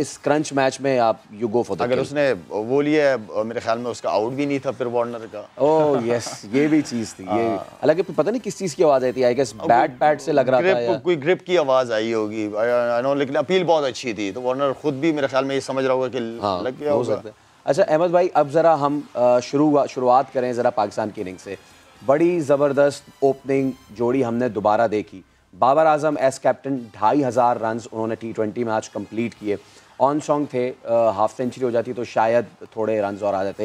इस crunch match में आप यू गो फॉर अगर उसने वो लिया मेरे ख्याल में उसका आउट भी नहीं था फिर वार्नर का ओ oh, यस yes, ये भी चीज थी ये हाँ। हालांकि पता नहीं किस चीज की आवाज आई थी आई गेस बैट बैट से लग रहा था या? कोई ग्रिप की आवाज आई होगी नो लेकिन अपील बहुत अच्छी थी तो वार्नर खुद भी मेरे ख्याल में ये समझ रहा होगा कि हाँ, लग गया हो सकता है अच्छा अहमद भाई अब ज़रा हम शुरू शुरुआत करें ज़रा पाकिस्तान की इनिंग से बड़ी ज़बरदस्त ओपनिंग जोड़ी हमने दोबारा देखी बाबर आजम एस कैप्टन ढाई हज़ार रन उन्होंने टी ट्वेंटी मैच कंप्लीट किए ऑन सॉन्ग थे हाफ सेंचुरी हो जाती तो शायद थोड़े रन और आ जाते